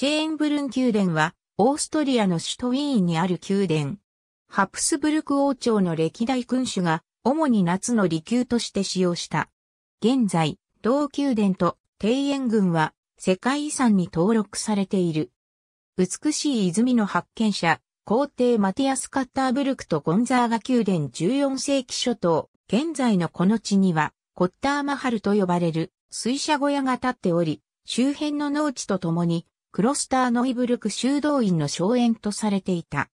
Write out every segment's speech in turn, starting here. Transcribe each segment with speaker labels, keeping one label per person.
Speaker 1: シェーンブルン宮殿は、オーストリアの首都ウィーンにある宮殿。ハプスブルク王朝の歴代君主が、主に夏の離宮として使用した。現在、同宮殿と庭園群は、世界遺産に登録されている。美しい泉の発見者、皇帝マティアス・カッターブルクとゴンザーガ宮殿14世紀初頭、現在のこの地には、コッターマハルと呼ばれる水車小屋が建っており、周辺の農地とともにクロスターノイブルク修道院の荘園とされていた。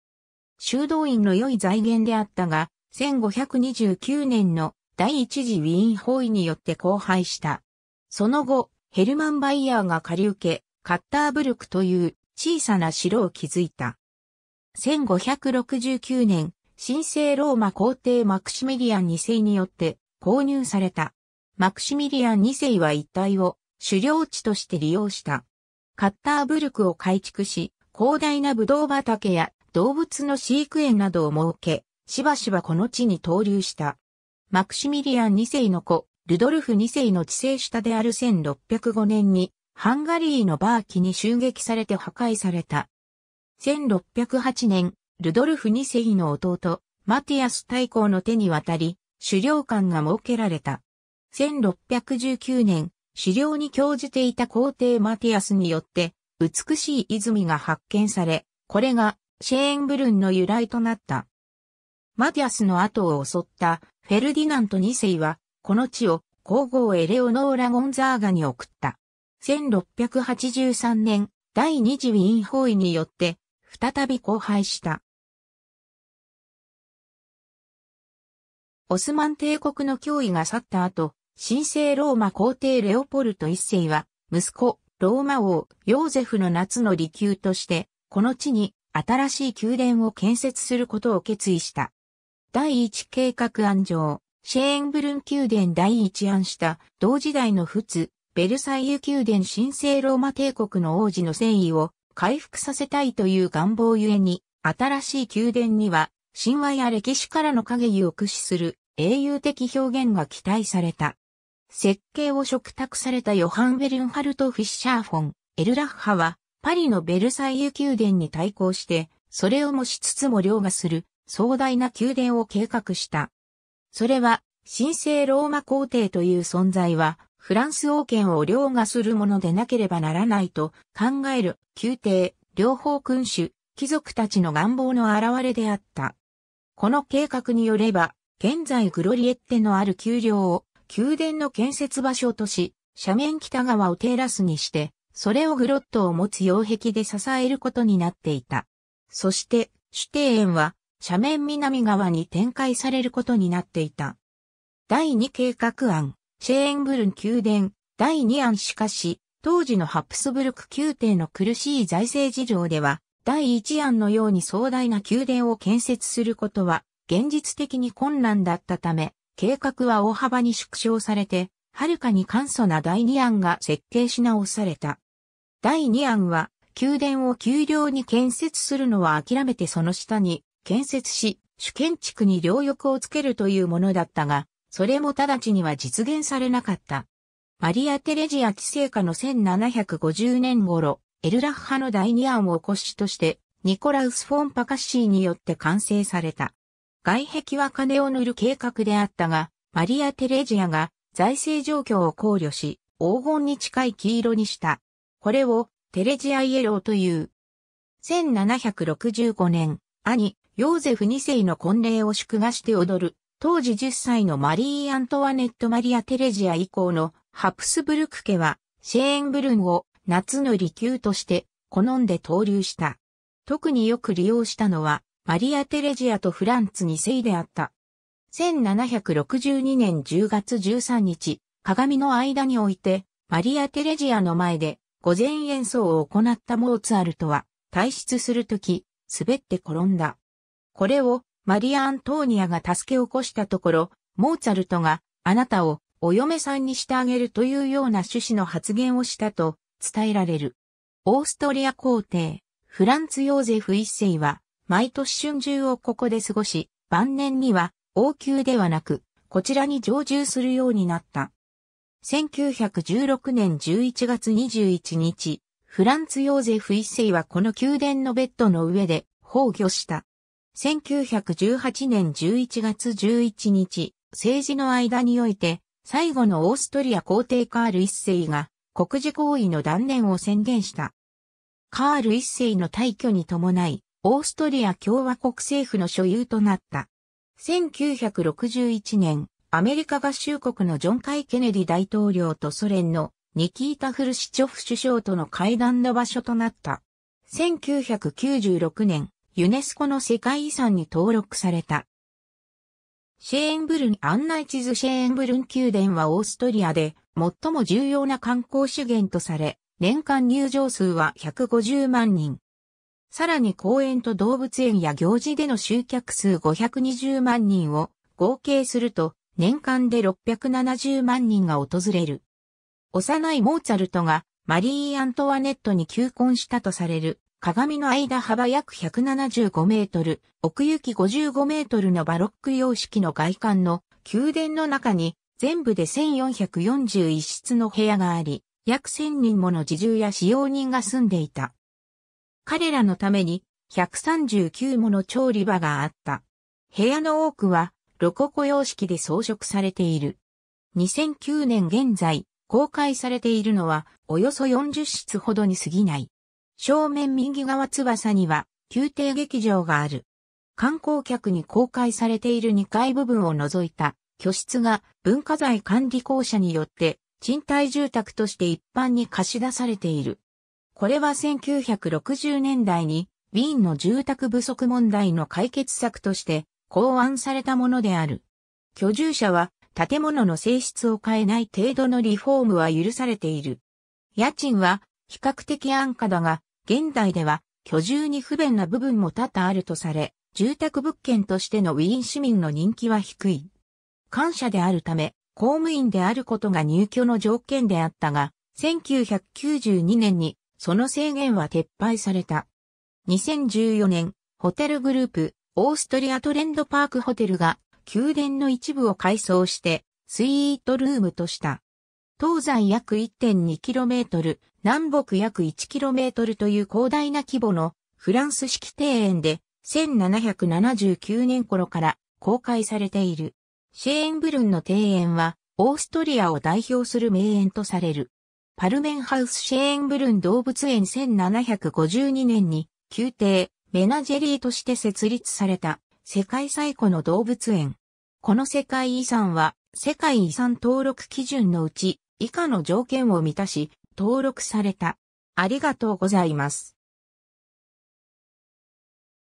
Speaker 1: 修道院の良い財源であったが、1529年の第一次ウィーン包囲によって荒廃した。その後、ヘルマン・バイヤーが借り受け、カッターブルクという小さな城を築いた。1569年、神聖ローマ皇帝マクシミリアン2世によって購入された。マクシミリアン2世は一帯を狩猟地として利用した。カッターブルクを改築し、広大なブドウ畑や動物の飼育園などを設け、しばしばこの地に投留した。マクシミリアン2世の子、ルドルフ2世の治世下である1605年に、ハンガリーのバーキに襲撃されて破壊された。1608年、ルドルフ2世の弟、マティアス大公の手に渡り、狩猟館が設けられた。1619年、狩猟に興じていた皇帝マティアスによって、美しい泉が発見され、これがシェーンブルンの由来となった。マティアスの後を襲ったフェルディナント2世は、この地を皇后エレオノーラ・ゴンザーガに送った。1683年、第二次ウィーン包囲によって、再び荒廃した。オスマン帝国の脅威が去った後、神聖ローマ皇帝レオポルト一世は、息子、ローマ王、ヨーゼフの夏の離宮として、この地に新しい宮殿を建設することを決意した。第一計画案上、シェーンブルン宮殿第一案した同時代の仏、ベルサイユ宮殿神聖ローマ帝国の王子の戦意を回復させたいという願望ゆえに、新しい宮殿には神話や歴史からの影を駆使する英雄的表現が期待された。設計を嘱託されたヨハン・ベルンハルト・フィッシャーフォン、エルラッハは、パリのベルサイユ宮殿に対抗して、それをもしつつも凌駕する壮大な宮殿を計画した。それは、神聖ローマ皇帝という存在は、フランス王権を凌駕するものでなければならないと考える宮廷、両方君主、貴族たちの願望の表れであった。この計画によれば、現在グロリエッテのある丘陵を宮殿の建設場所とし、斜面北側をテラスにして、それをグロットを持つ擁壁で支えることになっていた。そして、主庭園は、斜面南側に展開されることになっていた。第2計画案、シェーンブルン宮殿、第2案しかし、当時のハプスブルク宮廷の苦しい財政事情では、第1案のように壮大な宮殿を建設することは、現実的に困難だったため、計画は大幅に縮小されて、はるかに簡素な第2案が設計し直された。第2案は、宮殿を丘陵に建設するのは諦めてその下に建設し、主建築に両翼をつけるというものだったが、それも直ちには実現されなかった。マリア・テレジア規制下の1750年頃、エルラッハの第2案を骨子として、ニコラウス・フォン・パカッシーによって完成された。外壁は金を塗る計画であったが、マリア・テレジアが財政状況を考慮し、黄金に近い黄色にした。これをテレジアイエローという。1765年、兄、ヨーゼフ2世の婚礼を祝賀して踊る、当時10歳のマリー・アントワネット・マリア・テレジア以降のハプスブルク家は、シェーンブルンを夏の離宮として好んで登竜した。特によく利用したのは、マリア・テレジアとフランツ2世であった。1762年10月13日、鏡の間において、マリア・テレジアの前で、午前演奏を行ったモーツァルトは、退出するとき、滑って転んだ。これを、マリア・アントーニアが助け起こしたところ、モーツァルトが、あなたを、お嫁さんにしてあげるというような趣旨の発言をしたと、伝えられる。オーストリア皇帝、フランツ・ヨーゼフ一世は、毎年春秋をここで過ごし、晩年には王宮ではなく、こちらに常住するようになった。1916年11月21日、フランツ・ヨーゼフ一世はこの宮殿のベッドの上で崩御した。1918年11月11日、政治の間において、最後のオーストリア皇帝カール一世が国事行為の断念を宣言した。カール一世の退去に伴い、オーストリア共和国政府の所有となった。1961年、アメリカ合衆国のジョン・カイ・ケネディ大統領とソ連のニキータ・フルシチョフ首相との会談の場所となった。1996年、ユネスコの世界遺産に登録された。シェーンブルン案内地図シェーンブルン宮殿はオーストリアで最も重要な観光資源とされ、年間入場数は150万人。さらに公園と動物園や行事での集客数520万人を合計すると年間で670万人が訪れる。幼いモーツァルトがマリー・アントワネットに求婚したとされる鏡の間幅約175メートル、奥行き55メートルのバロック様式の外観の宮殿の中に全部で1441室の部屋があり、約1000人もの自重や使用人が住んでいた。彼らのために139もの調理場があった。部屋の多くはロココ様式で装飾されている。2009年現在、公開されているのはおよそ40室ほどに過ぎない。正面右側翼には宮廷劇場がある。観光客に公開されている2階部分を除いた居室が文化財管理公社によって賃貸住宅として一般に貸し出されている。これは1960年代に、ウィーンの住宅不足問題の解決策として考案されたものである。居住者は建物の性質を変えない程度のリフォームは許されている。家賃は比較的安価だが、現代では居住に不便な部分も多々あるとされ、住宅物件としてのウィーン市民の人気は低い。感謝であるため、公務員であることが入居の条件であったが、1992年にその制限は撤廃された。2014年、ホテルグループ、オーストリアトレンドパークホテルが、宮殿の一部を改装して、スイートルームとした。東西約 1.2km、南北約 1km という広大な規模のフランス式庭園で1779年頃から公開されている。シェーンブルンの庭園はオーストリアを代表する名園とされる。パルメンハウスシェーンブルン動物園1752年に、宮廷、メナジェリーとして設立された、世界最古の動物園。この世界遺産は、世界遺産登録基準のうち、以下の条件を満たし、登録された。ありがとうございます。